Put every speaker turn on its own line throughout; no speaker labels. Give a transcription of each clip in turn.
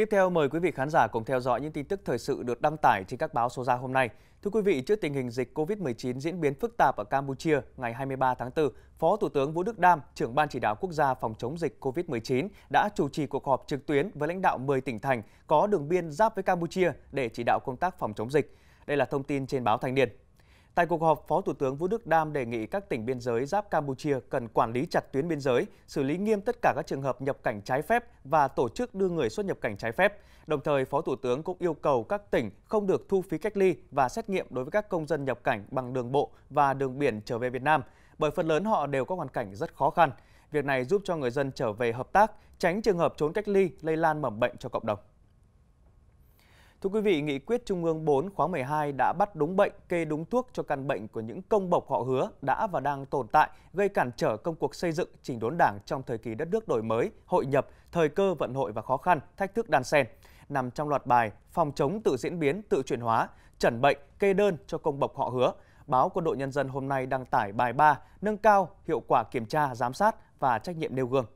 Tiếp theo mời quý vị khán giả cùng theo dõi những tin tức thời sự được đăng tải trên các báo số ra hôm nay. Thưa quý vị, trước tình hình dịch COVID-19 diễn biến phức tạp ở Campuchia, ngày 23 tháng 4, Phó Thủ tướng Vũ Đức Đam, trưởng Ban chỉ đạo quốc gia phòng chống dịch COVID-19 đã chủ trì cuộc họp trực tuyến với lãnh đạo 10 tỉnh thành có đường biên giáp với Campuchia để chỉ đạo công tác phòng chống dịch. Đây là thông tin trên báo Thanh Điền. Tại cuộc họp, Phó Thủ tướng Vũ Đức Đam đề nghị các tỉnh biên giới giáp Campuchia cần quản lý chặt tuyến biên giới, xử lý nghiêm tất cả các trường hợp nhập cảnh trái phép và tổ chức đưa người xuất nhập cảnh trái phép. Đồng thời, Phó Thủ tướng cũng yêu cầu các tỉnh không được thu phí cách ly và xét nghiệm đối với các công dân nhập cảnh bằng đường bộ và đường biển trở về Việt Nam, bởi phần lớn họ đều có hoàn cảnh rất khó khăn. Việc này giúp cho người dân trở về hợp tác, tránh trường hợp trốn cách ly lây lan mầm bệnh cho cộng đồng. Thưa quý vị, nghị quyết Trung ương 4 khóa 12 đã bắt đúng bệnh, kê đúng thuốc cho căn bệnh của những công bộc họ hứa đã và đang tồn tại, gây cản trở công cuộc xây dựng, chỉnh đốn đảng trong thời kỳ đất nước đổi mới, hội nhập, thời cơ vận hội và khó khăn, thách thức đan xen. Nằm trong loạt bài Phòng chống tự diễn biến, tự chuyển hóa, chẩn bệnh, kê đơn cho công bộc họ hứa, báo Quân đội Nhân dân hôm nay đăng tải bài 3 nâng cao hiệu quả kiểm tra, giám sát và trách nhiệm nêu gương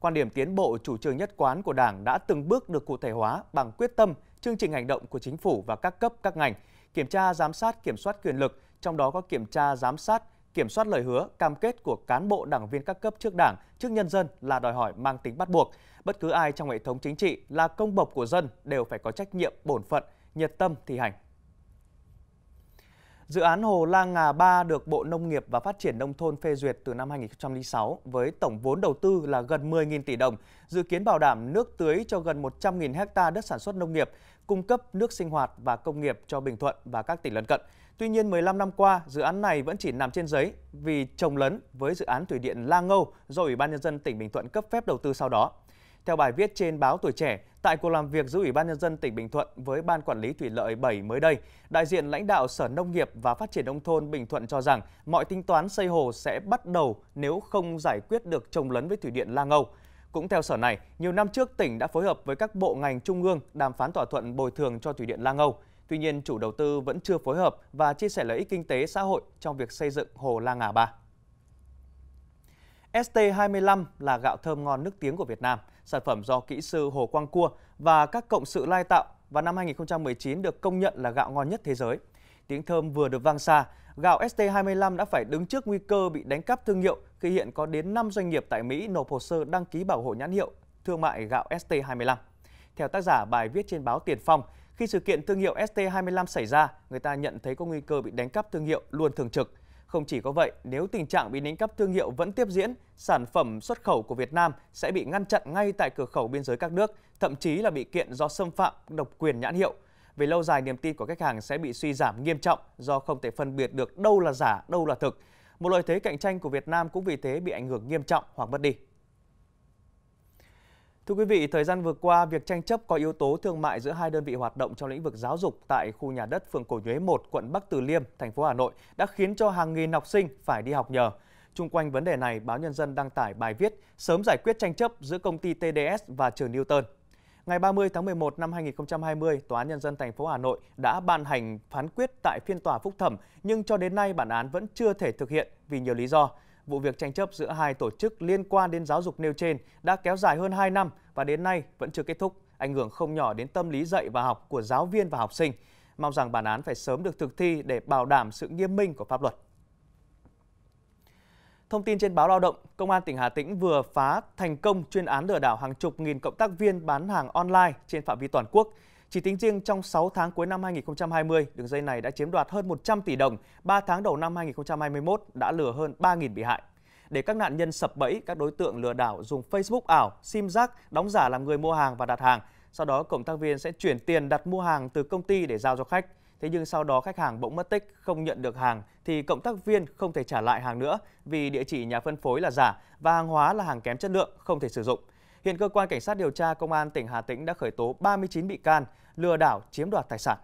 quan điểm tiến bộ chủ trương nhất quán của Đảng đã từng bước được cụ thể hóa bằng quyết tâm chương trình hành động của chính phủ và các cấp các ngành, kiểm tra giám sát kiểm soát quyền lực, trong đó có kiểm tra giám sát kiểm soát lời hứa, cam kết của cán bộ đảng viên các cấp trước Đảng, trước nhân dân là đòi hỏi mang tính bắt buộc. Bất cứ ai trong hệ thống chính trị là công bộc của dân đều phải có trách nhiệm bổn phận, nhiệt tâm thi hành. Dự án Hồ La Ngà 3 được Bộ Nông nghiệp và Phát triển Nông thôn phê duyệt từ năm 2006 với tổng vốn đầu tư là gần 10.000 tỷ đồng, dự kiến bảo đảm nước tưới cho gần 100.000 hecta đất sản xuất nông nghiệp, cung cấp nước sinh hoạt và công nghiệp cho Bình Thuận và các tỉnh lân cận. Tuy nhiên, 15 năm qua, dự án này vẫn chỉ nằm trên giấy vì trồng lấn với dự án thủy điện La Ngâu do Ủy ban Nhân dân tỉnh Bình Thuận cấp phép đầu tư sau đó. Theo bài viết trên báo Tuổi Trẻ, tại cuộc làm việc giữa Ủy ban Nhân dân tỉnh Bình Thuận với Ban Quản lý Thủy lợi 7 mới đây, đại diện lãnh đạo Sở Nông nghiệp và Phát triển Nông thôn Bình Thuận cho rằng mọi tính toán xây hồ sẽ bắt đầu nếu không giải quyết được trồng lấn với Thủy điện La Ngâu. Cũng theo sở này, nhiều năm trước tỉnh đã phối hợp với các bộ ngành trung ương đàm phán thỏa thuận bồi thường cho Thủy điện La Ngâu. Tuy nhiên, chủ đầu tư vẫn chưa phối hợp và chia sẻ lợi ích kinh tế xã hội trong việc xây dựng hồ La Ngà Ba. ST25 là gạo thơm ngon nước tiếng của Việt Nam – sản phẩm do kỹ sư Hồ Quang Cua và các cộng sự lai tạo và năm 2019 được công nhận là gạo ngon nhất thế giới. Tiếng thơm vừa được vang xa, gạo ST25 đã phải đứng trước nguy cơ bị đánh cắp thương hiệu khi hiện có đến 5 doanh nghiệp tại Mỹ nộp hồ sơ đăng ký bảo hộ nhãn hiệu thương mại gạo ST25. Theo tác giả bài viết trên báo Tiền Phong, khi sự kiện thương hiệu ST25 xảy ra, người ta nhận thấy có nguy cơ bị đánh cắp thương hiệu luôn thường trực – không chỉ có vậy, nếu tình trạng bị đánh cắp thương hiệu vẫn tiếp diễn, sản phẩm xuất khẩu của Việt Nam sẽ bị ngăn chặn ngay tại cửa khẩu biên giới các nước, thậm chí là bị kiện do xâm phạm độc quyền nhãn hiệu. Về lâu dài, niềm tin của khách hàng sẽ bị suy giảm nghiêm trọng do không thể phân biệt được đâu là giả, đâu là thực. Một lợi thế cạnh tranh của Việt Nam cũng vì thế bị ảnh hưởng nghiêm trọng hoặc mất đi. Thưa quý vị, thời gian vừa qua, việc tranh chấp có yếu tố thương mại giữa hai đơn vị hoạt động trong lĩnh vực giáo dục tại khu nhà đất phường Cổ Nhuế 1, quận Bắc Từ Liêm, thành phố Hà Nội đã khiến cho hàng nghìn học sinh phải đi học nhờ. Trung quanh vấn đề này, báo Nhân dân đăng tải bài viết sớm giải quyết tranh chấp giữa công ty TDS và trường Newton. Ngày 30 tháng 11 năm 2020, Tòa án Nhân dân thành phố Hà Nội đã ban hành phán quyết tại phiên tòa phúc thẩm, nhưng cho đến nay bản án vẫn chưa thể thực hiện vì nhiều lý do vụ việc tranh chấp giữa hai tổ chức liên quan đến giáo dục nêu trên đã kéo dài hơn 2 năm và đến nay vẫn chưa kết thúc, ảnh hưởng không nhỏ đến tâm lý dạy và học của giáo viên và học sinh. Mong rằng bản án phải sớm được thực thi để bảo đảm sự nghiêm minh của pháp luật. Thông tin trên báo Lao động, Công an tỉnh Hà Tĩnh vừa phá thành công chuyên án lừa đảo hàng chục nghìn cộng tác viên bán hàng online trên phạm vi toàn quốc. Chỉ tính riêng trong 6 tháng cuối năm 2020, đường dây này đã chiếm đoạt hơn 100 tỷ đồng, 3 tháng đầu năm 2021 đã lừa hơn 3.000 bị hại. Để các nạn nhân sập bẫy, các đối tượng lừa đảo dùng Facebook ảo, sim giác, đóng giả làm người mua hàng và đặt hàng. Sau đó, cộng tác viên sẽ chuyển tiền đặt mua hàng từ công ty để giao cho khách. Thế nhưng sau đó khách hàng bỗng mất tích, không nhận được hàng thì cộng tác viên không thể trả lại hàng nữa vì địa chỉ nhà phân phối là giả và hàng hóa là hàng kém chất lượng, không thể sử dụng. Hiện cơ quan cảnh sát điều tra công an tỉnh Hà Tĩnh đã khởi tố 39 bị can lừa đảo chiếm đoạt tài sản.